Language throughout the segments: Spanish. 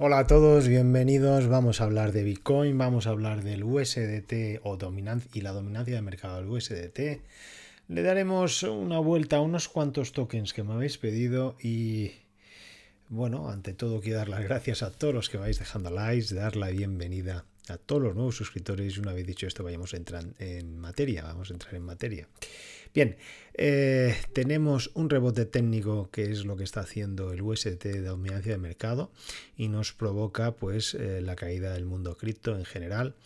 Hola a todos, bienvenidos. Vamos a hablar de Bitcoin, vamos a hablar del USDT o y la dominancia de mercado del USDT. Le daremos una vuelta a unos cuantos tokens que me habéis pedido y bueno, ante todo quiero dar las gracias a todos los que vais dejando likes, dar la bienvenida a todos los nuevos suscriptores. Una vez dicho esto, vayamos a entrar en materia, vamos a entrar en materia. Bien, eh, tenemos un rebote técnico que es lo que está haciendo el UST de dominancia de mercado y nos provoca pues eh, la caída del mundo cripto en general,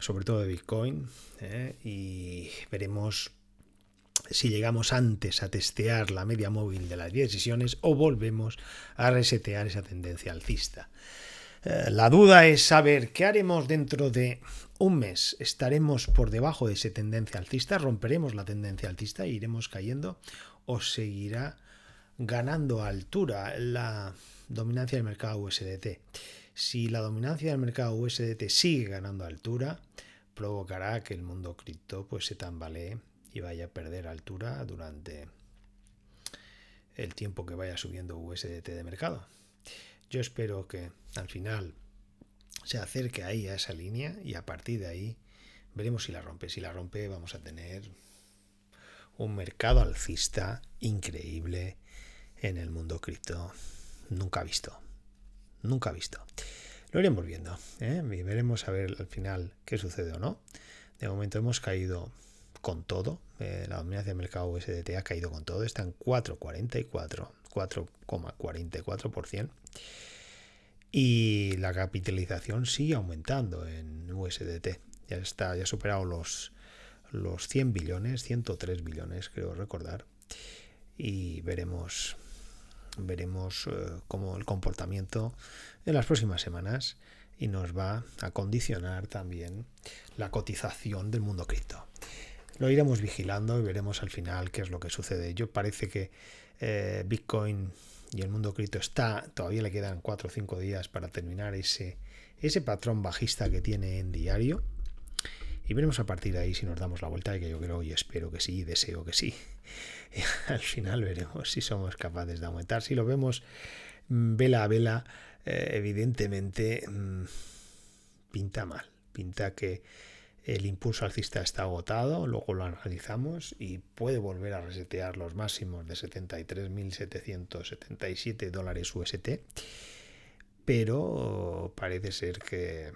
sobre todo de Bitcoin. Eh, y veremos si llegamos antes a testear la media móvil de las 10 sesiones o volvemos a resetear esa tendencia alcista. La duda es saber qué haremos dentro de un mes estaremos por debajo de esa tendencia altista, romperemos la tendencia altista e iremos cayendo o seguirá ganando altura la dominancia del mercado USDT. Si la dominancia del mercado USDT sigue ganando altura, provocará que el mundo cripto pues, se tambalee y vaya a perder altura durante el tiempo que vaya subiendo USDT de mercado. Yo espero que al final se acerque ahí a esa línea y a partir de ahí veremos si la rompe. Si la rompe vamos a tener un mercado alcista increíble en el mundo cripto. Nunca visto. Nunca visto. Lo iremos viendo. ¿eh? veremos a ver al final qué sucede o no. De momento hemos caído con todo. Eh, la dominancia del mercado USDT ha caído con todo. Está en 4,44. 4,44% y la capitalización sigue aumentando en USDT. Ya está, ya ha superado los, los 100 billones, 103 billones creo recordar. Y veremos, veremos eh, cómo el comportamiento en las próximas semanas y nos va a condicionar también la cotización del mundo cripto. Lo iremos vigilando y veremos al final qué es lo que sucede. Yo parece que eh, Bitcoin y el mundo cripto está, todavía le quedan 4 o 5 días para terminar ese, ese patrón bajista que tiene en diario. Y veremos a partir de ahí si nos damos la vuelta, que yo creo y espero que sí, deseo que sí. al final veremos si somos capaces de aumentar. Si lo vemos mm, vela a vela, eh, evidentemente mm, pinta mal. Pinta que el impulso alcista está agotado, luego lo analizamos y puede volver a resetear los máximos de 73.777 dólares UST, pero parece ser que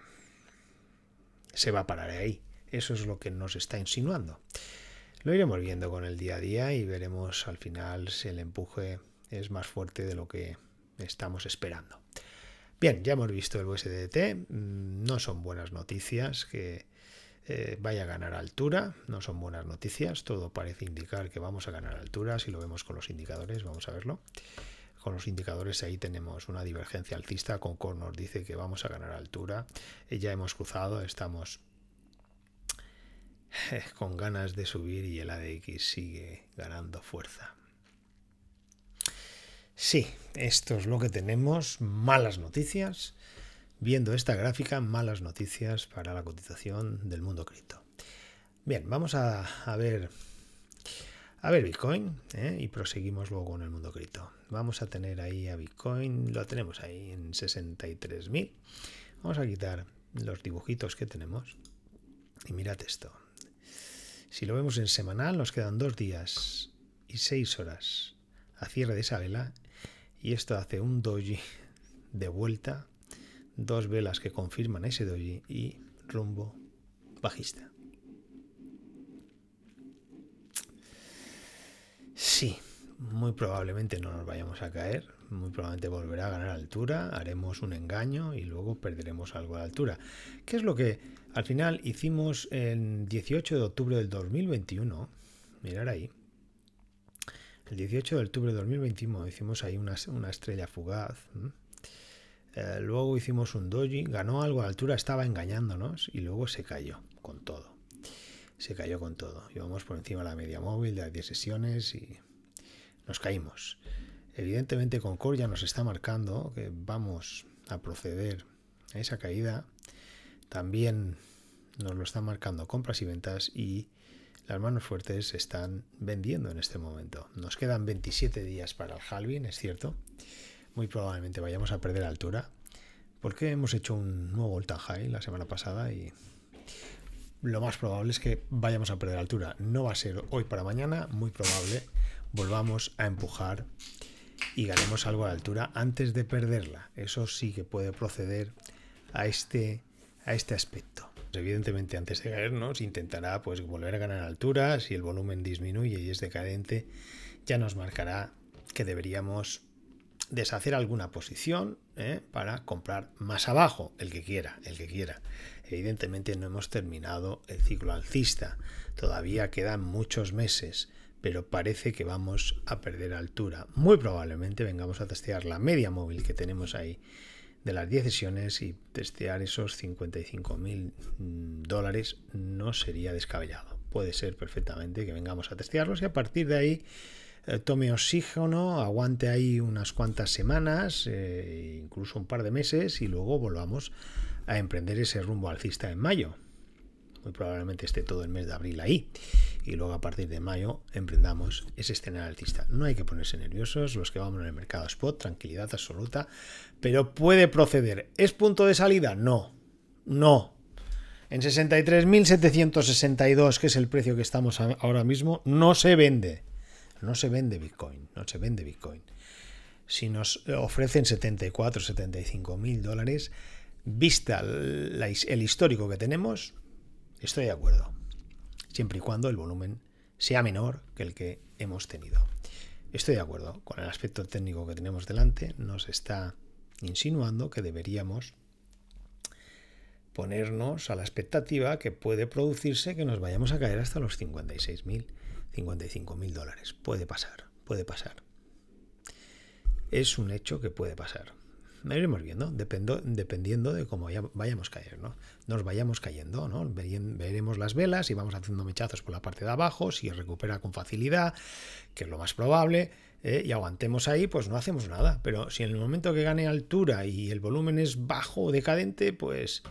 se va a parar ahí. Eso es lo que nos está insinuando. Lo iremos viendo con el día a día y veremos al final si el empuje es más fuerte de lo que estamos esperando. Bien, ya hemos visto el USDT, mm, no son buenas noticias que eh, vaya a ganar altura, no son buenas noticias, todo parece indicar que vamos a ganar altura, si lo vemos con los indicadores, vamos a verlo. Con los indicadores ahí tenemos una divergencia alcista, con nos dice que vamos a ganar altura, eh, ya hemos cruzado, estamos eh, con ganas de subir y el ADX sigue ganando fuerza. Sí, esto es lo que tenemos, malas noticias viendo esta gráfica, malas noticias para la cotización del mundo cripto. Bien, vamos a, ver a ver Bitcoin ¿eh? y proseguimos luego con el mundo cripto. Vamos a tener ahí a Bitcoin, lo tenemos ahí en 63.000. Vamos a quitar los dibujitos que tenemos y mirad esto. Si lo vemos en semanal, nos quedan dos días y seis horas a cierre de esa vela y esto hace un doji de vuelta dos velas que confirman ese doji y rumbo bajista. Sí, muy probablemente no nos vayamos a caer, muy probablemente volverá a ganar altura, haremos un engaño y luego perderemos algo de altura. ¿Qué es lo que al final hicimos el 18 de octubre del 2021? Mirar ahí. El 18 de octubre de 2021 hicimos ahí una, estrella fugaz. Eh, luego hicimos un doji, ganó algo a altura, estaba engañándonos y luego se cayó con todo. Se cayó con todo. Íbamos por encima de la media móvil de las 10 sesiones y nos caímos. Evidentemente Concordia nos está marcando que vamos a proceder a esa caída. También nos lo están marcando compras y ventas y las manos fuertes están vendiendo en este momento. Nos quedan 27 días para el halving, es cierto muy probablemente vayamos a perder altura, porque hemos hecho un nuevo voltaje high la semana pasada y lo más probable es que vayamos a perder altura. No va a ser hoy para mañana, muy probable volvamos a empujar y ganemos algo de altura antes de perderla. Eso sí que puede proceder a este, a este aspecto. Pues evidentemente antes de caernos intentará pues volver a ganar altura, si el volumen disminuye y es decadente, ya nos marcará que deberíamos deshacer alguna posición ¿eh? para comprar más abajo, el que quiera, el que quiera. Evidentemente no hemos terminado el ciclo alcista, todavía quedan muchos meses, pero parece que vamos a perder altura. Muy probablemente vengamos a testear la media móvil que tenemos ahí de las 10 sesiones y testear esos 55 mil mm, dólares no sería descabellado. Puede ser perfectamente que vengamos a testearlos y a partir de ahí eh, tome oxígeno, aguante ahí unas cuantas semanas, eh, incluso un par de meses, y luego volvamos a emprender ese rumbo alcista en mayo. Muy probablemente esté todo el mes de abril ahí. Y luego a partir de mayo emprendamos ese escenario alcista. No hay que ponerse nerviosos, los que vamos en el mercado spot, tranquilidad absoluta. Pero puede proceder. ¿Es punto de salida? No. No, en 63.762, que es el precio que estamos ahora mismo, no se vende no se vende Bitcoin, no se vende Bitcoin. Si nos ofrecen 74, 75 mil dólares, vista el histórico que tenemos, estoy de acuerdo. Siempre y cuando el volumen sea menor que el que hemos tenido. Estoy de acuerdo con el aspecto técnico que tenemos delante. Nos está insinuando que deberíamos ponernos a la expectativa que puede producirse que nos vayamos a caer hasta los mil 55 mil dólares. Puede pasar, puede pasar. Es un hecho que puede pasar. Lo iremos viendo, dependo, dependiendo de cómo vayamos caer, ¿no? Nos vayamos cayendo, ¿no? Veremos las velas y vamos haciendo mechazos por la parte de abajo, si recupera con facilidad, que es lo más probable, ¿eh? y aguantemos ahí, pues no hacemos nada. Pero si en el momento que gane altura y el volumen es bajo o decadente, pues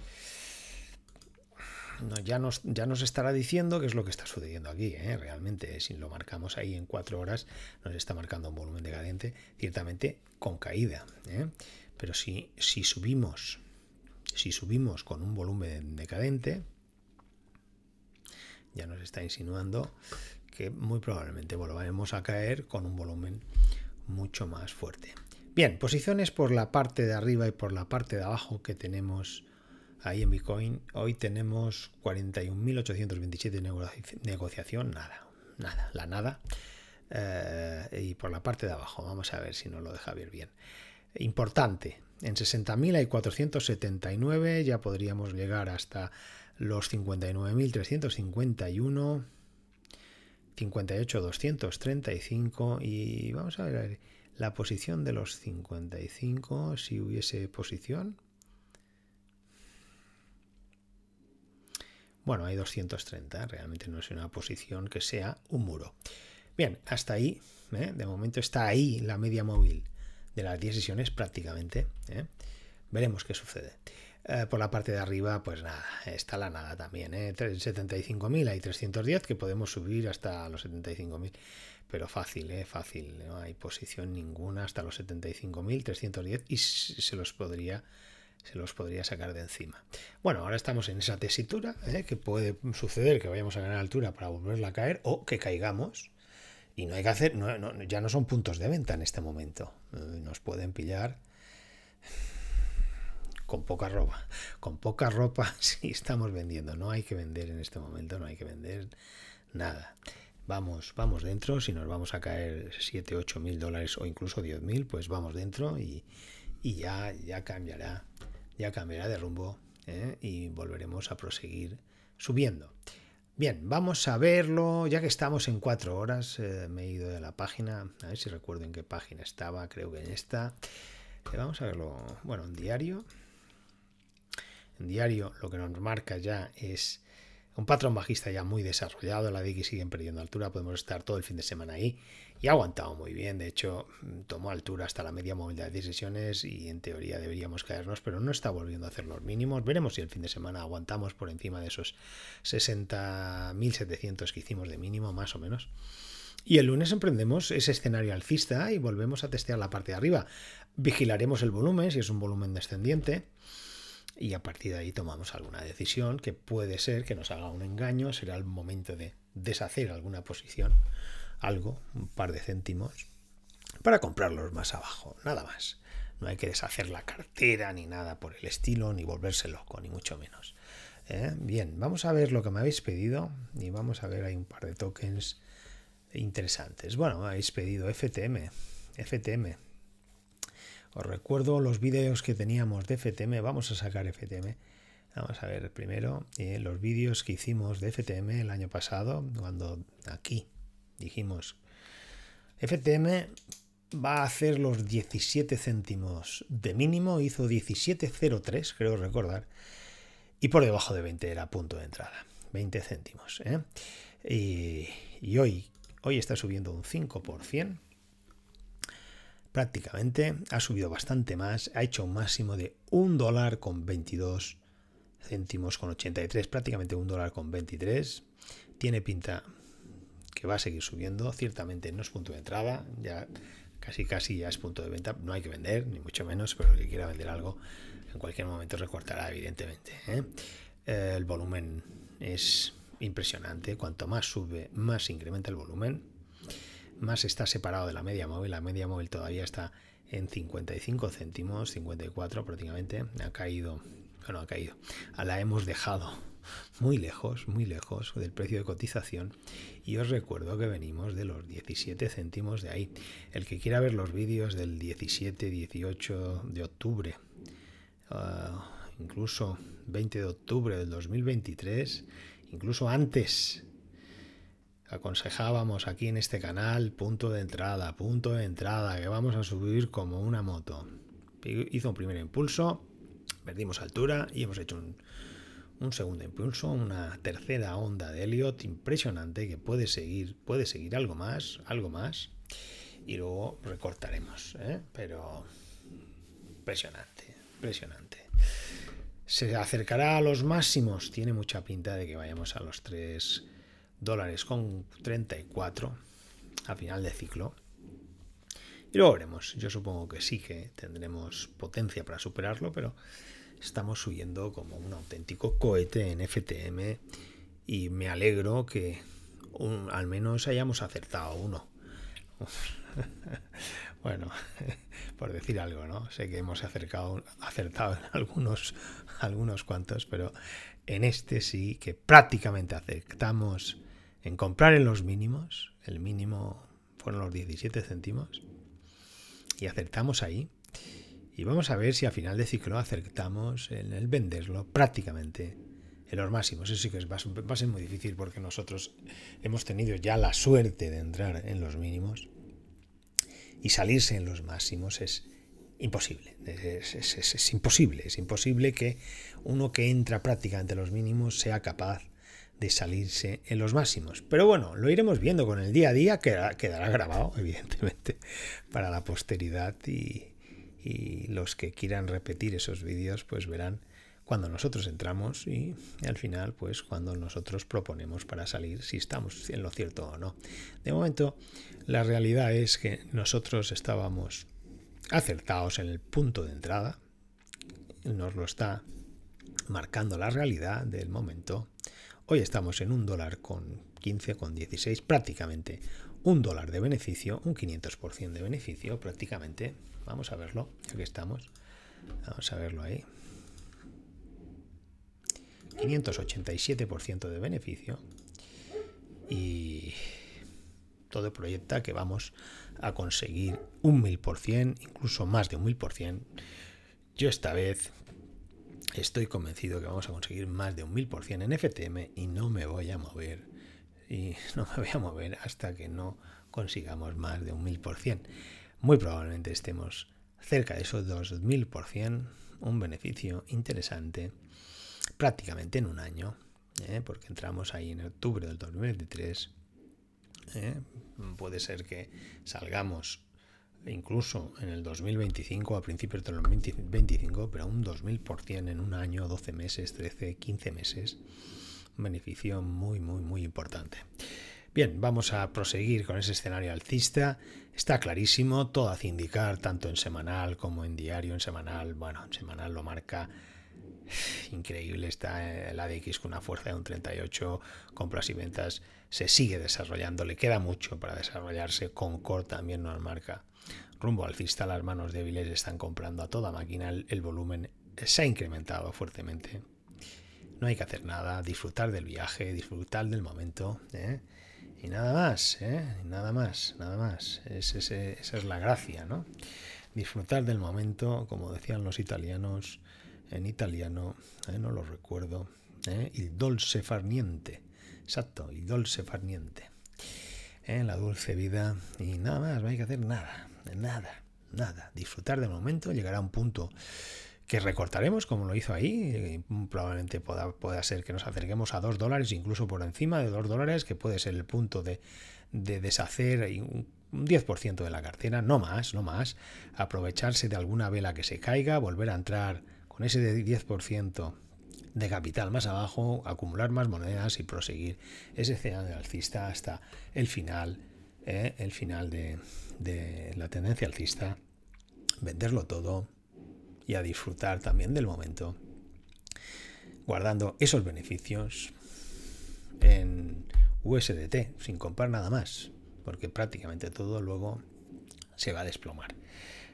ya nos, ya nos estará diciendo qué es lo que está sucediendo aquí, ¿eh? realmente. Eh, si lo marcamos ahí en cuatro horas, nos está marcando un volumen decadente, ciertamente con caída. ¿eh? Pero si, si subimos, si subimos con un volumen decadente, ya nos está insinuando que muy probablemente volveremos a caer con un volumen mucho más fuerte. Bien, posiciones por la parte de arriba y por la parte de abajo que tenemos Ahí en Bitcoin hoy tenemos 41.827 de negociación, nada, nada, la nada. Eh, y por la parte de abajo, vamos a ver si nos lo deja ver bien. Importante, en 60.000 hay 479, ya podríamos llegar hasta los 59.351. 58.235 y vamos a ver la posición de los 55 si hubiese posición Bueno, hay 230, realmente no es una posición que sea un muro. Bien, hasta ahí, ¿eh? de momento está ahí la media móvil de las 10 sesiones prácticamente. ¿eh? Veremos qué sucede. Eh, por la parte de arriba, pues nada, está la nada también. 75.000, hay 310 que podemos subir hasta los 75.000. Pero fácil, fácil. No hay posición ninguna hasta los 75.310 310 y se los podría se los podría sacar de encima. Bueno, ahora estamos en esa tesitura, ¿eh? que puede suceder que vayamos a ganar altura para volverla a caer o que caigamos. Y no hay que hacer, ya no son puntos de venta en este momento. Eh, nos pueden pillar con poca ropa. Con poca ropa si estamos vendiendo. No hay que vender en este momento, no hay que vender nada. Vamos, vamos dentro. Si nos vamos a caer 7, 8 mil dólares o incluso 10 mil, pues vamos dentro y, y ya, ya cambiará ya cambiará de rumbo ¿eh? y volveremos a proseguir subiendo. Bien, vamos a verlo, ya que estamos en cuatro horas, eh, me he ido de la página, a ver si recuerdo en qué página estaba, creo que en esta. Eh, vamos a verlo, bueno, en diario. En diario lo que nos marca ya es un patrón bajista ya muy desarrollado, la DX siguen perdiendo altura, podemos estar todo el fin de semana ahí y ha aguantado muy bien. De hecho, mm, tomó altura hasta la media movilidad de decisiones y en teoría deberíamos caernos, pero no está volviendo a hacer los mínimos. Veremos si el fin de semana aguantamos por encima de esos 60.700 que hicimos de mínimo, más o menos. Y el lunes emprendemos ese escenario alcista y volvemos a testear la parte de arriba. Vigilaremos el volumen, si es un volumen descendiente, y a partir de ahí tomamos alguna decisión que puede ser que nos haga un engaño, será el momento de deshacer alguna posición algo, un par de céntimos, para comprarlos más abajo, nada más. No hay que deshacer la cartera ni nada por el estilo, ni volverse loco, ni mucho menos. ¿Eh? Bien, vamos a ver lo que me habéis pedido y vamos a ver, hay un par de tokens interesantes. Bueno, habéis pedido FTM, FTM. Os recuerdo los vídeos que teníamos de FTM, vamos a sacar FTM. Vamos a ver primero eh, los vídeos que hicimos de FTM el año pasado, cuando aquí dijimos, FTM va a hacer los 17 céntimos de mínimo, hizo 17.03, creo recordar, y por debajo de 20 era punto de entrada, 20 céntimos. ¿eh? Y, hoy, hoy está subiendo un 5%, prácticamente, ha subido bastante más, ha hecho un máximo de 1 dólar con 22 céntimos con 83, prácticamente un dólar con 23, tiene pinta que va a seguir subiendo, ciertamente no es punto de entrada, ya casi casi ya es punto de venta, no hay que vender, ni mucho menos, pero el que quiera vender algo en cualquier momento recortará, evidentemente. ¿eh? El volumen es impresionante, cuanto más sube, más incrementa el volumen, más está separado de la media móvil, la media móvil todavía está en 55 céntimos, 54 prácticamente, ha caído, bueno, ha caído, la hemos dejado muy lejos, muy lejos del precio de cotización. Y os recuerdo que venimos de los 17 céntimos de ahí. El que quiera ver los vídeos del 17, 18 de octubre, ah, incluso 20 de octubre del 2023, incluso antes aconsejábamos aquí en este canal punto de entrada, punto de entrada, que vamos a subir como una moto. Hizo un primer impulso, perdimos altura y hemos hecho un, un segundo impulso, una tercera onda de Elliot impresionante que puede seguir, puede seguir algo más, algo más, y luego recortaremos, ¿eh? pero impresionante, impresionante. Se acercará a los máximos, tiene mucha pinta de que vayamos a los 3 dólares con 34 a final de ciclo. Y luego veremos, yo supongo que sí que tendremos potencia para superarlo, pero estamos subiendo como un auténtico cohete en FTM y me alegro que al menos hayamos acertado uno. bueno, por decir algo, ¿no? Sé que hemos acercado, acertado en algunos, algunos cuantos, pero en este sí que prácticamente aceptamos en comprar en los mínimos. El mínimo fueron los 17 céntimos. Y acertamos ahí y vamos a ver si al final de ciclo acertamos en el venderlo prácticamente en los máximos. Eso sí que va a ser muy difícil porque nosotros hemos tenido ya la suerte de entrar en los mínimos y salirse en los máximos es imposible. Es, imposible. Es imposible que uno que entra prácticamente en los mínimos sea capaz de salirse en los máximos. Pero bueno, lo iremos viendo con el día a día, que quedará grabado, evidentemente, para la posteridad y, y los que quieran repetir esos vídeos pues verán cuando nosotros entramos y al final pues cuando nosotros proponemos para salir si estamos en lo cierto o no. De momento la realidad es que nosotros estábamos acertados en el punto de entrada, nos lo está marcando la realidad del momento. Hoy estamos en un dólar con 15, con 16, prácticamente un dólar de beneficio, un 500% de beneficio prácticamente. Vamos a verlo, aquí estamos. Vamos a verlo ahí. 587% de beneficio. Y todo proyecta que vamos a conseguir un 1000%, incluso más de un 1000%. Yo esta vez estoy convencido que vamos a conseguir más de un 1000% en FTM y no me voy a mover y no me voy a mover hasta que no consigamos más de un 1000%. Muy probablemente estemos cerca de esos 2000%, un beneficio interesante prácticamente en un año, ¿eh? porque entramos ahí en octubre del 2023. ¿eh? Puede ser que salgamos incluso en el 2025, a principios del 2025, pero un 2000% en un año, 12 meses, 13, 15 meses beneficio muy, muy, muy importante. Bien, vamos a proseguir con ese escenario alcista. Está clarísimo, todo hace indicar, tanto en semanal como en diario, en semanal, bueno, en semanal lo marca increíble, está eh, el ADX con una fuerza de un 38, compras y ventas se sigue desarrollando, le queda mucho para desarrollarse, Concord también nos marca rumbo alcista, las manos débiles están comprando a toda máquina, el volumen se ha incrementado fuertemente no hay que hacer nada, disfrutar del viaje, disfrutar del momento. ¿eh? ¿eh? Y nada más, nada más, nada más. esa es la gracia, ¿no? Disfrutar del momento, como decían los italianos en italiano, ¿eh? no lo recuerdo, il dolce far niente. Exacto, il dolce far niente. La dulce vida y nada más, no hay que hacer nada, nada, nada. Disfrutar del momento, llegará a un punto que recortaremos como lo hizo ahí. Probablemente pueda, pueda ser que nos acerquemos a 2 dólares, incluso por encima de 2 dólares, que puede ser el punto de, deshacer un, 10% de la cartera, no más, no más. Aprovecharse de alguna vela que se caiga, volver a entrar con ese 10% de capital más abajo, acumular más monedas y proseguir ese escenario alcista hasta el final, eh, el final de, de la tendencia alcista, venderlo todo, y a disfrutar también del momento, guardando esos beneficios en USDT, sin comprar nada más, porque prácticamente todo luego se va a desplomar.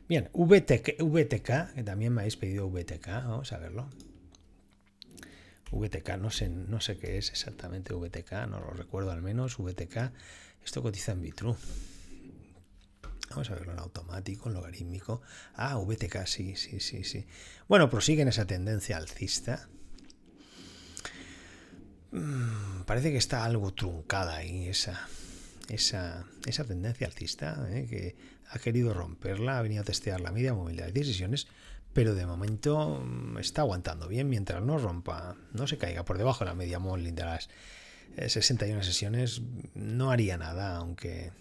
Bien, VTK, VTK que también me habéis pedido VTK, vamos a verlo. VTK, no sé, no sé qué es exactamente VTK, no lo recuerdo al menos, VTK, esto cotiza en Vitru. Vamos a verlo en automático, en logarítmico. Ah, VTK, sí, sí, sí, sí. Bueno, prosigue en esa tendencia alcista. Mm, parece que está algo truncada ahí esa, esa, tendencia alcista eh, que ha querido romperla, ha venido a testear la media movilidad de sesiones, pero de momento mm, está aguantando bien mientras no rompa, no se caiga por debajo de la media móvil de las 61 sesiones, mm, no haría nada, aunque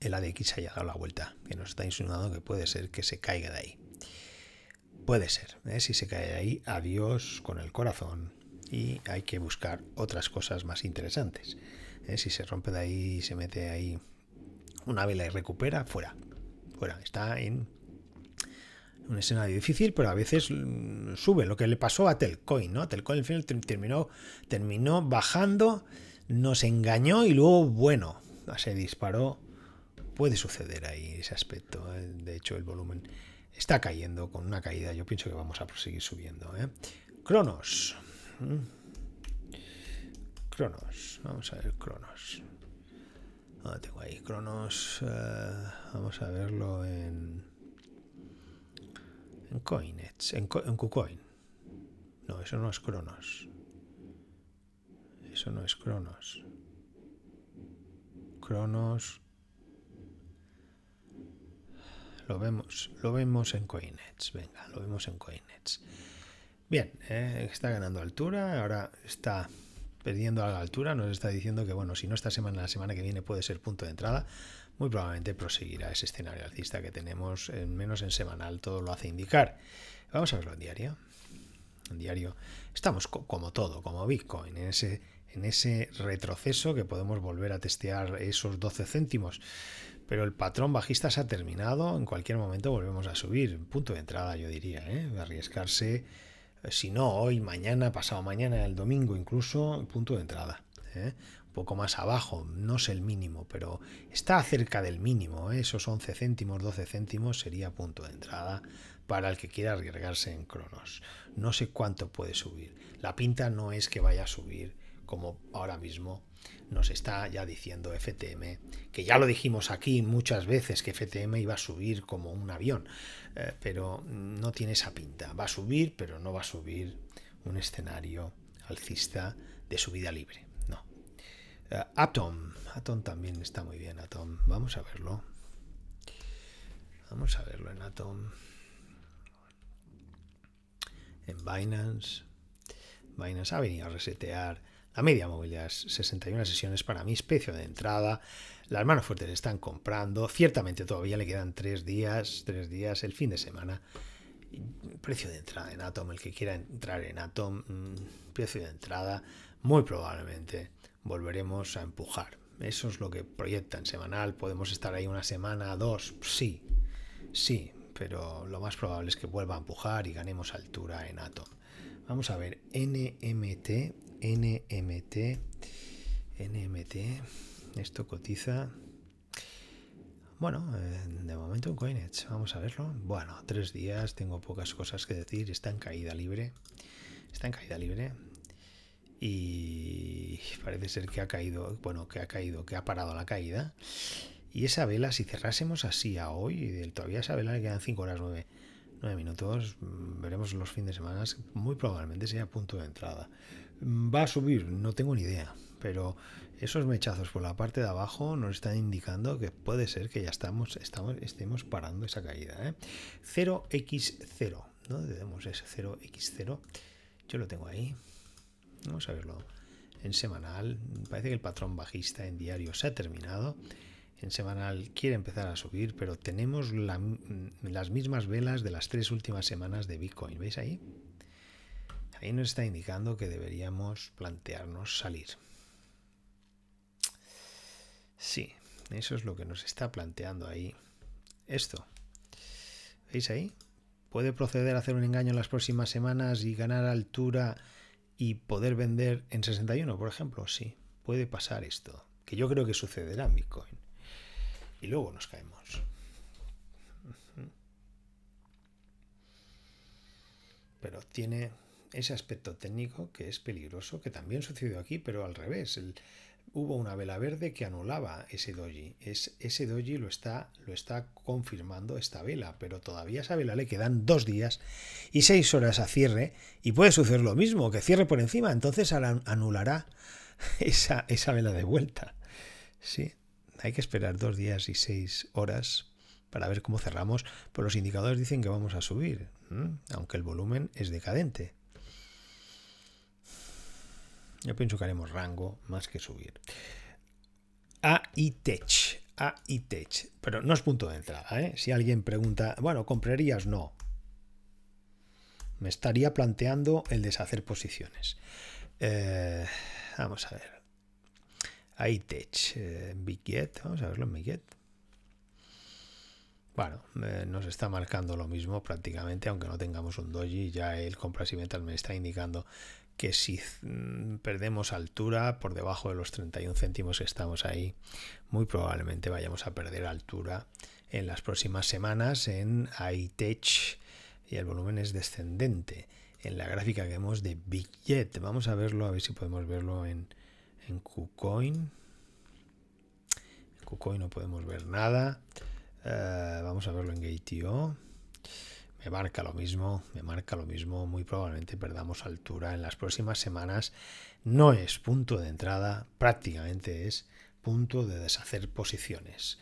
el ADX haya dado la vuelta, que nos está insinuando que puede ser que se caiga de ahí. Puede ser, ¿eh? si se cae de ahí, adiós con el corazón y hay que buscar otras cosas más interesantes. ¿eh? Si se rompe de ahí y se mete ahí una vela y recupera, fuera, fuera, está en un escenario difícil, pero a veces mm, sube, lo que le pasó a Telcoin, ¿no? Telcoin al final terminó, terminó bajando, nos engañó y luego, bueno, se disparó puede suceder ahí ese aspecto. ¿eh? De hecho, el volumen está cayendo con una caída. Yo pienso que vamos a seguir subiendo. ¿eh? Cronos. Mm. Cronos. Vamos a ver Cronos. Ah, tengo ahí Cronos. Eh, vamos a verlo en... En Coinets. En, en KuCoin. No, eso no es Cronos. Eso no es Cronos. Cronos... Lo vemos, lo vemos en Coinets. Venga, lo vemos en Coinets. Bien, eh, está ganando altura, ahora está perdiendo la altura, nos está diciendo que, bueno, si no esta semana, la semana que viene puede ser punto de entrada, muy probablemente proseguirá ese escenario alcista que tenemos, en, menos en semanal, todo lo hace indicar. Vamos a verlo en diario. En diario estamos como todo, como Bitcoin, ese, en ese retroceso que podemos volver a testear esos 12 céntimos. Pero el patrón bajista se ha terminado, en cualquier momento volvemos a subir. Punto de entrada, yo diría, ¿eh? arriesgarse, eh, si no hoy, mañana, pasado mañana, el domingo incluso, punto de entrada. ¿eh? Un poco más abajo, no es el mínimo, pero está cerca del mínimo. Esos 11 céntimos, 12 céntimos sería punto de entrada para el que quiera arriesgarse en Cronos. No sé cuánto puede subir. La pinta no es que vaya a subir como ahora mismo nos está ya diciendo FTM, que ya lo dijimos aquí muchas veces que FTM iba a subir como un avión, eh, pero no tiene esa pinta. Va a subir, pero no va a subir un escenario alcista de subida libre. No. Eh, Atom. Atom también está muy bien, Atom. Vamos a verlo. Vamos a verlo en Atom. En Binance. Binance ha venido a resetear la media móvil 61 sesiones para mí, precio de entrada. Las manos fuertes están comprando. Ciertamente todavía le quedan tres días, tres días el fin de semana. Precio de entrada en Atom, el que quiera entrar en Atom, mm, precio de entrada, muy probablemente volveremos a empujar. Eso es lo que proyectan semanal. Podemos estar ahí una semana, dos, sí, sí, pero lo más probable es que vuelva a empujar y ganemos altura en Atom. Vamos a ver, NMT, NMT, NMT, esto cotiza. Bueno, eh, de momento en coinage vamos a verlo. Bueno, tres días, tengo pocas cosas que decir, está en caída libre, está en caída libre y parece ser que ha caído, bueno, que ha caído, que ha parado la caída. Y esa vela, si cerrásemos así a hoy, todavía esa vela le quedan 5 horas 9. 9 minutos, mm, veremos los fines de semana, muy probablemente sea punto de entrada. Mm, ¿Va a subir? No tengo ni idea, pero esos mechazos por la parte de abajo nos están indicando que puede ser que ya estamos, estamos estemos parando esa caída. 0 ¿eh? 0x0, ¿no? Tenemos ese 0x0, yo lo tengo ahí, vamos a verlo en semanal, parece que el patrón bajista en diario se ha terminado en semanal quiere empezar a subir, pero tenemos mm, las mismas velas de las tres últimas semanas de Bitcoin. ¿Veis ahí? Ahí nos está indicando que deberíamos plantearnos salir. Sí, eso es lo que nos está planteando ahí. Esto. ¿Veis ahí? Puede proceder a hacer un engaño en las próximas semanas y ganar altura y poder vender en 61, por ejemplo. Sí, puede pasar esto, que yo creo que sucederá en Bitcoin y luego nos caemos. Pero tiene ese aspecto técnico que es peligroso, que también sucedió aquí, pero al revés. hubo una vela verde que anulaba ese doji. Es, ese doji lo está, lo está confirmando esta vela, pero todavía esa vela le quedan dos días y seis horas a cierre y puede suceder lo mismo, que cierre por encima, entonces anulará esa, esa vela de vuelta. Sí, hay que esperar dos días y seis horas para ver cómo cerramos, pues los indicadores dicen que vamos a subir, aunque el volumen es decadente. Yo pienso que haremos rango más que subir. A y tech, pero no es punto de entrada. ¿eh? Si alguien pregunta, bueno, ¿comprarías? No. Me estaría planteando el deshacer posiciones. Eh, vamos a ver iTech, eh, Big vamos a verlo en Big Bueno, eh, nos está marcando lo mismo prácticamente, aunque no tengamos un doji, ya el compras y ventas me está indicando que si mm, perdemos altura por debajo de los 31 céntimos que estamos ahí, muy probablemente vayamos a perder altura en las próximas semanas en iTech y el volumen es descendente en la gráfica que vemos de Big Vamos a verlo, a ver si podemos verlo en, en KuCoin. En KuCoin no podemos ver nada. Eh, vamos a verlo en Gate.io. Me marca lo mismo, me marca lo mismo. Muy probablemente perdamos altura en las próximas semanas. No es punto de entrada, prácticamente es punto de deshacer posiciones.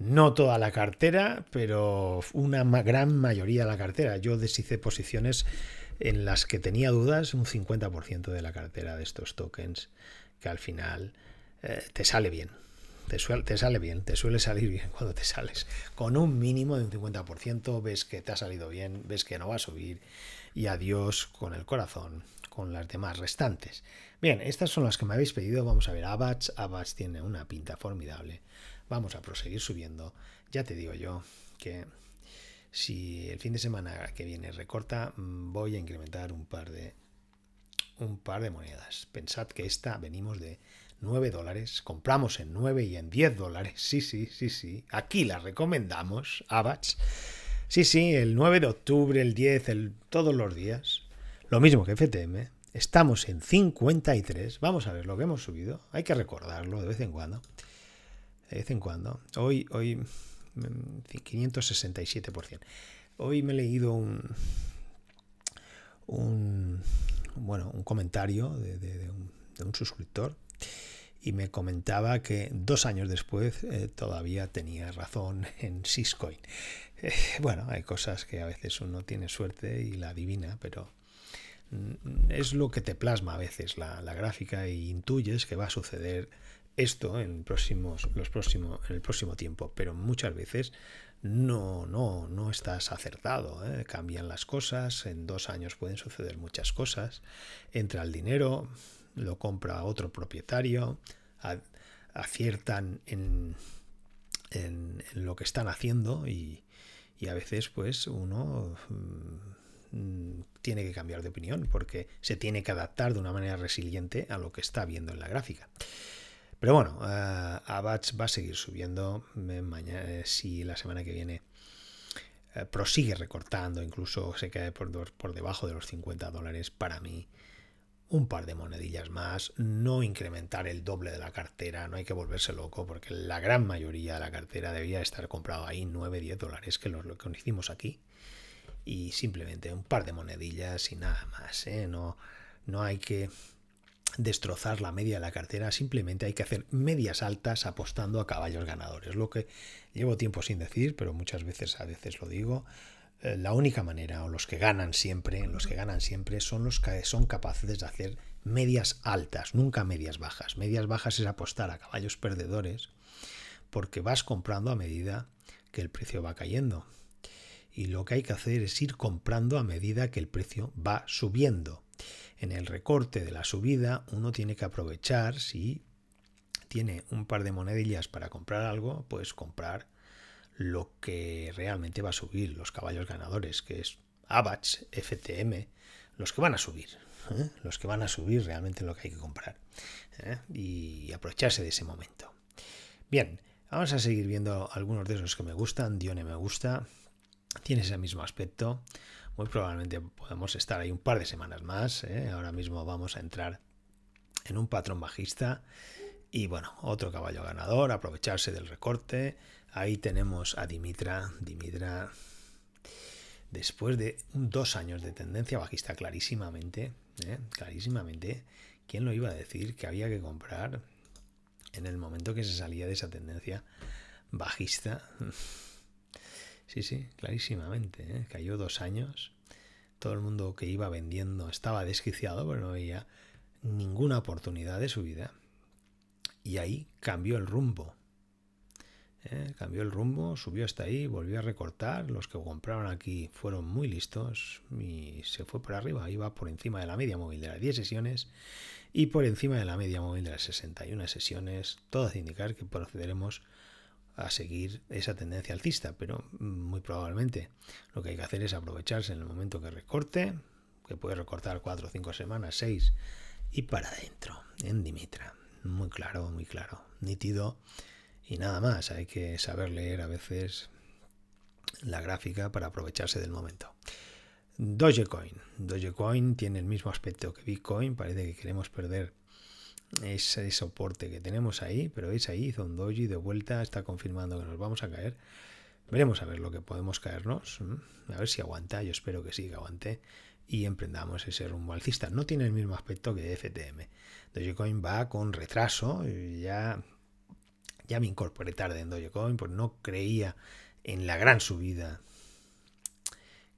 No toda la cartera, pero una gran mayoría de la cartera. Yo deshice posiciones en las que tenía dudas un 50% de la cartera de estos tokens que al final eh, te sale bien. Te, te, sale bien, te suele salir bien cuando te sales. Con un mínimo de un 50% ves que te ha salido bien, ves que no va a subir y adiós con el corazón, con las demás restantes. Bien, estas son las que me habéis pedido. Vamos a ver Abats. Abats tiene una pinta formidable. Vamos a proseguir subiendo. Ya te digo yo que si el fin de semana que viene recorta, mm, voy a incrementar un par de un par de monedas. Pensad que esta venimos de 9 dólares, compramos en 9 y en 10 dólares. Sí, sí, sí, sí. Aquí la recomendamos, Abach. Sí, sí, el 9 de octubre, el 10, el, todos los días. Lo mismo que FTM. Estamos en 53. Vamos a ver lo que hemos subido. Hay que recordarlo de vez en cuando. De vez en cuando. Hoy, hoy, 567%. Mm, hoy me he leído un, un bueno, un comentario de, un, suscriptor y me comentaba que dos años después eh, todavía tenía razón en Syscoin. Eh, bueno, hay cosas que a veces uno tiene suerte y la adivina, pero mm, es lo que te plasma a veces la, gráfica y e intuyes que va a suceder esto en, próximos, los próximos, en el próximo tiempo, pero muchas veces no, no, no estás acertado. ¿eh? Cambian las cosas, en dos años pueden suceder muchas cosas. Entra el dinero, lo compra otro propietario, aciertan en, lo que están haciendo y, a veces pues uno mm, tiene que cambiar de opinión porque se tiene que adaptar de una manera resiliente a lo que está viendo en la gráfica. Pero bueno, uh, va a seguir subiendo eh, mañana, eh, si la semana que viene prosigue recortando, incluso se cae por, debajo de los 50 dólares para mí. Un par de monedillas más, no incrementar el doble de la cartera, no hay que volverse loco porque la gran mayoría de la cartera debía estar comprado ahí 9, 10 dólares, que es lo que hicimos aquí. Y simplemente un par de monedillas y nada más, ¿eh? No, no hay que destrozar la media de la cartera, simplemente hay que hacer medias altas apostando a caballos ganadores. Lo que llevo tiempo sin decir, pero muchas veces a veces lo digo, eh, la única manera o los que ganan siempre, los que ganan siempre son los que son capaces de hacer medias altas, nunca medias bajas. Medias bajas es apostar a caballos perdedores porque vas comprando a medida que el precio va cayendo. Y lo que hay que hacer es ir comprando a medida que el precio va subiendo en el recorte de la subida uno tiene que aprovechar si tiene un par de monedillas para comprar algo, pues comprar lo que realmente va a subir, los caballos ganadores, que es Abach, FTM, los que van a subir, ¿eh? los que van a subir realmente lo que hay que comprar ¿eh? y aprovecharse de ese momento. Bien, vamos a seguir viendo algunos de esos que me gustan, Dione me gusta, tiene ese mismo aspecto muy probablemente podemos estar ahí un par de semanas más. ¿eh? Ahora mismo vamos a entrar en un patrón bajista. Y bueno, otro caballo ganador, aprovecharse del recorte. Ahí tenemos a Dimitra. Dimitra, después de dos años de tendencia bajista clarísimamente, ¿eh? clarísimamente, ¿quién lo iba a decir que había que comprar en el momento que se salía de esa tendencia bajista? Sí, sí, clarísimamente. ¿eh? Cayó dos años. Todo el mundo que iba vendiendo estaba desquiciado, pero no veía ninguna oportunidad de subida Y ahí cambió el rumbo. ¿eh? Cambió el rumbo, subió hasta ahí, volvió a recortar. Los que compraron aquí fueron muy listos y se fue por arriba. Iba por encima de la media móvil de las 10 sesiones y por encima de la media móvil de las 61 sesiones. Todo hace indicar que procederemos a seguir esa tendencia alcista, pero muy probablemente lo que hay que hacer es aprovecharse en el momento que recorte, que puede recortar cuatro o cinco semanas, seis y para adentro, en Dimitra. Muy claro, muy claro, nítido y nada más. Hay que saber leer a veces la gráfica para aprovecharse del momento. Dogecoin. Dogecoin tiene el mismo aspecto que Bitcoin. Parece que queremos perder ese soporte que tenemos ahí, pero veis ahí donde doji de vuelta, está confirmando que nos vamos a caer. Veremos a ver lo que podemos caernos, a ver si aguanta, yo espero que sí, que aguante y emprendamos ese rumbo alcista. No tiene el mismo aspecto que FTM. Dogecoin va con retraso, ya, ya me incorporé tarde en Dogecoin, pues no creía en la gran subida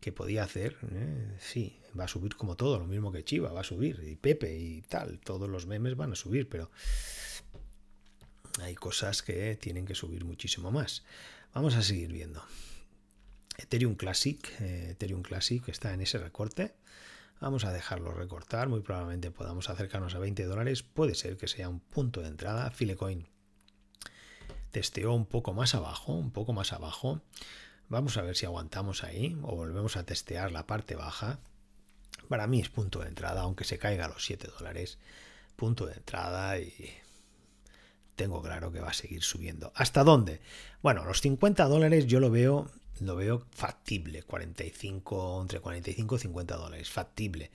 que podía hacer, ¿eh? sí, va a subir como todo, lo mismo que Chiva, va a subir, y Pepe y tal, todos los memes van a subir, pero hay cosas que tienen que subir muchísimo más. Vamos a seguir viendo. Ethereum Classic, eh, Ethereum Classic está en ese recorte. Vamos a dejarlo recortar, muy probablemente podamos acercarnos a 20 dólares, puede ser que sea un punto de entrada. Filecoin testeó un poco más abajo, un poco más abajo. Vamos a ver si aguantamos ahí o volvemos a testear la parte baja. Para mí es punto de entrada, aunque se caiga a los 7 dólares. Punto de entrada y tengo claro que va a seguir subiendo. ¿Hasta dónde? Bueno, los 50 dólares yo lo veo, lo veo factible, 45, entre 45 y 50 dólares, factible.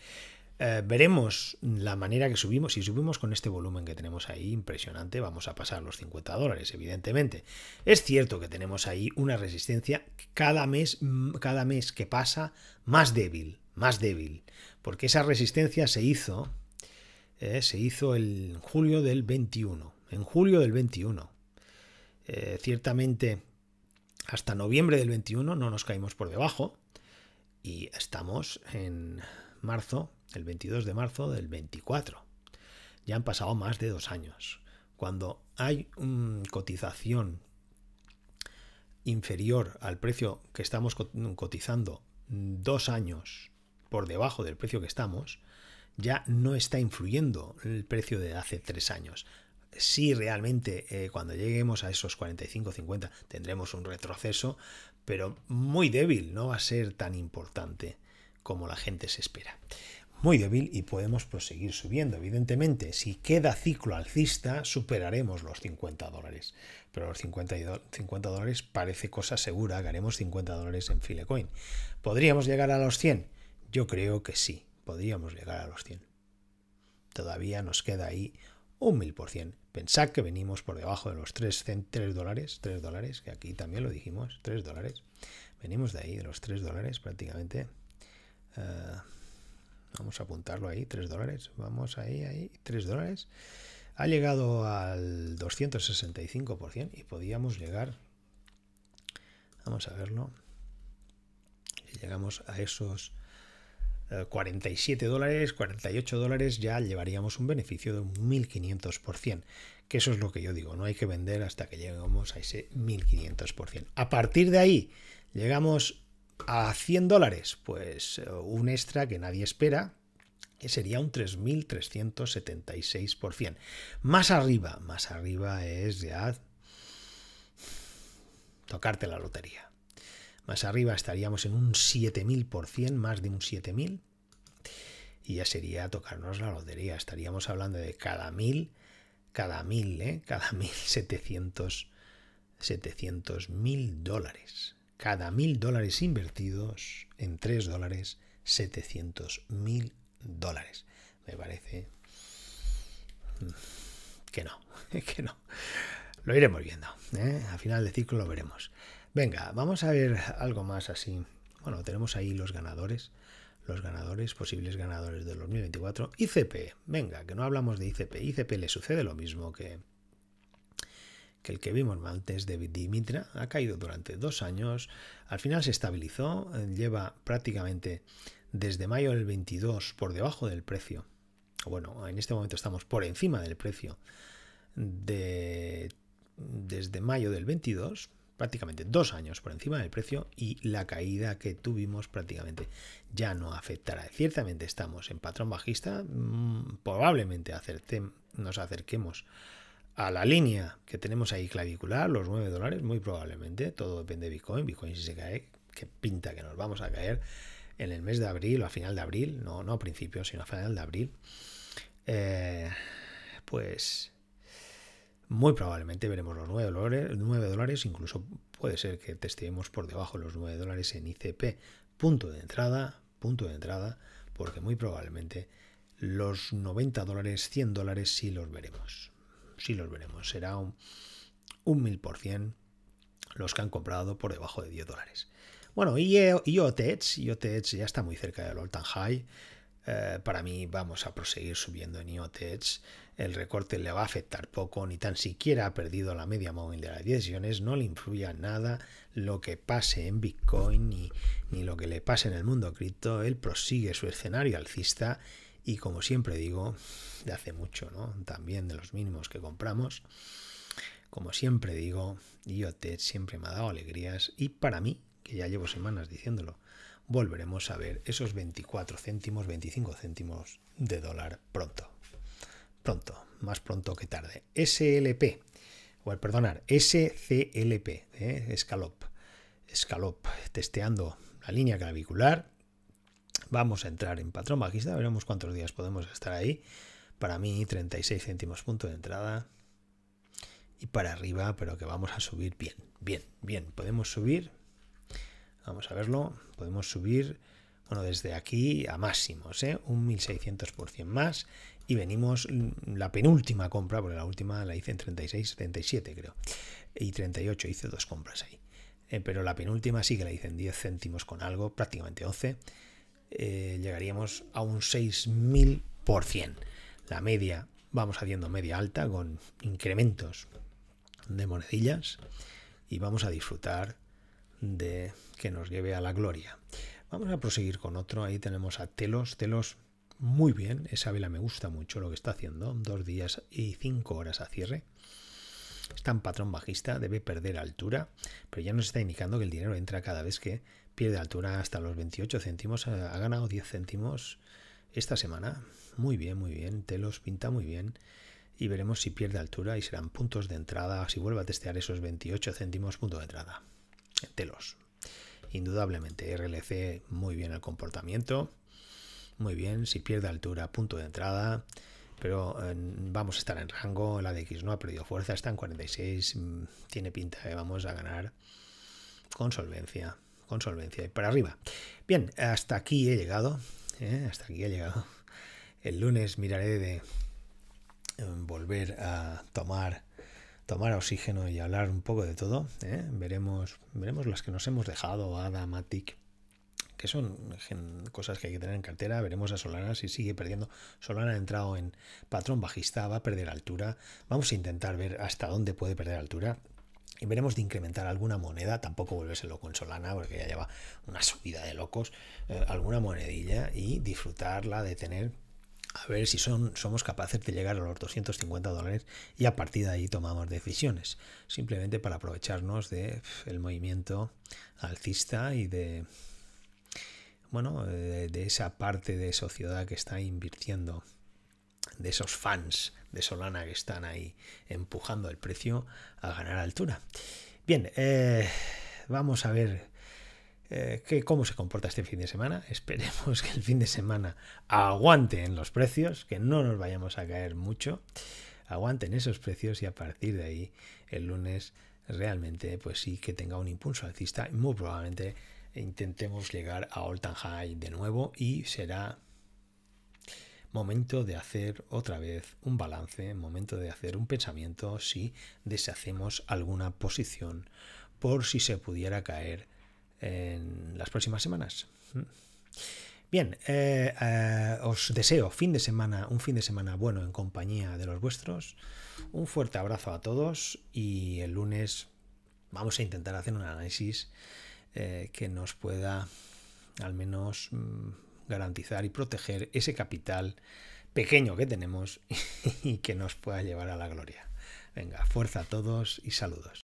Eh, veremos la manera que subimos. Si subimos con este volumen que tenemos ahí, impresionante, vamos a pasar los 50 dólares, evidentemente. Es cierto que tenemos ahí una resistencia cada mes, mm, cada mes que pasa más débil, más débil. Porque esa resistencia se hizo, eh, se hizo en julio del 21. En julio del 21. Eh, ciertamente, hasta noviembre del 21 no nos caímos por debajo. Y estamos en marzo, el 22 de marzo del 24. Ya han pasado más de dos años. Cuando hay una cotización inferior al precio que estamos cotizando dos años por debajo del precio que estamos, ya no está influyendo el precio de hace tres años. Si realmente eh, cuando lleguemos a esos 45-50 tendremos un retroceso, pero muy débil, no va a ser tan importante como la gente se espera. Muy débil y podemos proseguir subiendo. Evidentemente, si queda ciclo alcista, superaremos los 50 dólares. Pero los 50, 50 dólares parece cosa segura Garemos 50 dólares en Filecoin. ¿Podríamos llegar a los 100? Yo creo que sí, podríamos llegar a los 100. Todavía nos queda ahí un 1000%. Pensad que venimos por debajo de los 3, 3 dólares, 3 dólares, que aquí también lo dijimos, 3 dólares. Venimos de ahí, de los 3 dólares prácticamente. Eh, vamos a apuntarlo ahí, 3 dólares. Vamos ahí, ahí, 3 dólares. Ha llegado al 265% y podíamos llegar. Vamos a verlo. Llegamos a esos 47 eh, dólares, 48 dólares, ya llevaríamos un beneficio de un 1500%. Que eso es lo que yo digo, no hay que vender hasta que lleguemos a ese 1500%. A partir de ahí, llegamos a 100 dólares, pues eh, un extra que nadie espera, que sería un 3.376%. Más arriba, más arriba es ya tocarte la lotería. Más arriba estaríamos en un 7.000%, más de un 7.000. Y ya sería tocarnos la lotería. Estaríamos hablando de cada mil, cada mil, ¿eh? cada mil 700 mil dólares cada mil dólares invertidos en tres dólares, 700 mil dólares. Me parece mm, que no, que no. Lo iremos viendo. ¿eh? Al final del ciclo lo veremos. Venga, vamos a ver algo más así. Bueno, tenemos ahí los ganadores. Los ganadores, posibles ganadores del 2024. ICP. Venga, que no hablamos de ICP. ICP le sucede lo mismo que, que el que vimos antes de Dimitra ha caído durante dos años, al final se estabilizó, eh, lleva prácticamente desde mayo del 22 por debajo del precio, bueno, en este momento estamos por encima del precio de, desde mayo del 22, prácticamente dos años por encima del precio y la caída que tuvimos prácticamente ya no afectará. Ciertamente estamos en patrón bajista, mm, probablemente nos acerquemos a la línea que tenemos ahí clavicular, los 9 dólares, muy probablemente, todo depende de Bitcoin. Bitcoin si se cae, que pinta que nos vamos a caer en el mes de abril o a final de abril, no, no a principios, sino a final de abril. Eh, pues muy probablemente veremos los 9 dólares, incluso puede ser que testemos por debajo los 9 dólares en ICP, punto de entrada, punto de entrada, porque muy probablemente los 90 dólares, 100 dólares sí los veremos. Si los veremos. Será un, un 1000% los que han comprado por debajo de 10 dólares. Bueno, y IOTEX, eh, IOTEX ya está muy cerca del all time high. Eh, para mí vamos a proseguir subiendo en IOTX. El recorte le va a afectar poco, ni tan siquiera ha perdido la media móvil de las 10 No le influye nada lo que pase en Bitcoin ni, ni lo que le pase en el mundo cripto. Él prosigue su escenario alcista y como siempre digo, de hace mucho, ¿no? También de los mínimos que compramos. Como siempre digo, IoT siempre me ha dado alegrías y para mí, que ya llevo semanas diciéndolo, volveremos a ver esos 24 céntimos, 25 céntimos de dólar pronto. Pronto, más pronto que tarde. SLP, o perdonar, SCLP, ¿eh? Scalop, Scalop, testeando la línea clavicular Vamos a entrar en patrón bajista, veremos cuántos días podemos estar ahí. Para mí 36 céntimos punto de entrada y para arriba, pero que vamos a subir bien, bien, bien. Podemos subir, vamos a verlo, podemos subir, bueno, desde aquí a máximos, ¿eh? un 1600% más y venimos la penúltima compra, porque la última la hice en 36, 37 creo, y 38 hice dos compras ahí. Eh, pero la penúltima sí que la hice en 10 céntimos con algo, prácticamente 11. Eh, llegaríamos a un 6.000%. La media, vamos haciendo media alta con incrementos de monedillas y vamos a disfrutar de que nos lleve a la gloria. Vamos a proseguir con otro. Ahí tenemos a Telos. Telos, muy bien. Esa vela me gusta mucho lo que está haciendo. Dos días y cinco horas a cierre. Está en patrón bajista, debe perder altura, pero ya nos está indicando que el dinero entra cada vez que pierde altura hasta los 28 céntimos, ha ganado 10 céntimos esta semana. Muy bien, muy bien, Telos pinta muy bien y veremos si pierde altura y serán puntos de entrada, si vuelve a testear esos 28 céntimos punto de entrada. Telos. Indudablemente, RLC muy bien el comportamiento, muy bien, si pierde altura punto de entrada, pero eh, vamos a estar en rango, la de X no ha perdido fuerza, está en 46, mm, tiene pinta de vamos a ganar con solvencia con solvencia y para arriba. Bien, hasta aquí he llegado. ¿eh? Hasta aquí he llegado. El lunes miraré de eh, volver a tomar tomar oxígeno y hablar un poco de todo. ¿eh? Veremos, veremos las que nos hemos dejado, Ada, Matic, que son cosas que hay que tener en cartera. Veremos a Solana si sigue perdiendo. Solana ha entrado en patrón bajista, va a perder altura. Vamos a intentar ver hasta dónde puede perder altura. Y veremos de incrementar alguna moneda, tampoco volverse loco en Solana, porque ya lleva una subida de locos, eh, alguna monedilla y disfrutarla de tener, a ver si son, somos capaces de llegar a los 250 dólares y a partir de ahí tomamos decisiones, simplemente para aprovecharnos del movimiento alcista y de, bueno, de esa parte de sociedad que está invirtiendo de esos fans de Solana que están ahí empujando el precio a ganar altura. Bien, eh, vamos a ver eh, cómo se comporta este fin de semana. Esperemos que el fin de semana aguante en los precios, que no nos vayamos a caer mucho. Aguanten esos precios y a partir de ahí el lunes realmente pues sí que tenga un impulso alcista y muy probablemente intentemos llegar a all time high de nuevo y será momento de hacer otra vez un balance, momento de hacer un pensamiento si deshacemos alguna posición por si se pudiera caer en las próximas semanas. Bien, eh, eh, os deseo fin de semana, un fin de semana bueno en compañía de los vuestros. Un fuerte abrazo a todos y el lunes vamos a intentar hacer un análisis eh, que nos pueda al menos mm, garantizar y proteger ese capital pequeño que tenemos y que nos pueda llevar a la gloria. Venga, fuerza a todos y saludos.